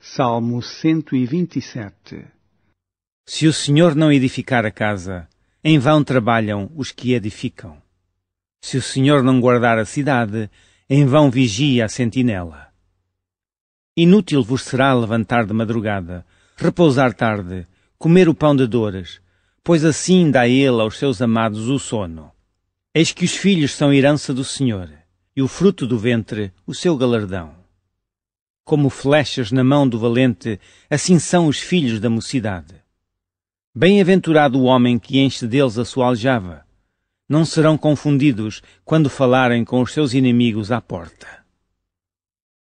Salmo 127 Se o Senhor não edificar a casa, em vão trabalham os que edificam. Se o Senhor não guardar a cidade, em vão vigia a sentinela. Inútil vos será levantar de madrugada, repousar tarde, comer o pão de dores, pois assim dá ele aos seus amados o sono. Eis que os filhos são herança do Senhor, e o fruto do ventre o seu galardão como flechas na mão do valente, assim são os filhos da mocidade. Bem-aventurado o homem que enche deles a sua aljava. Não serão confundidos quando falarem com os seus inimigos à porta.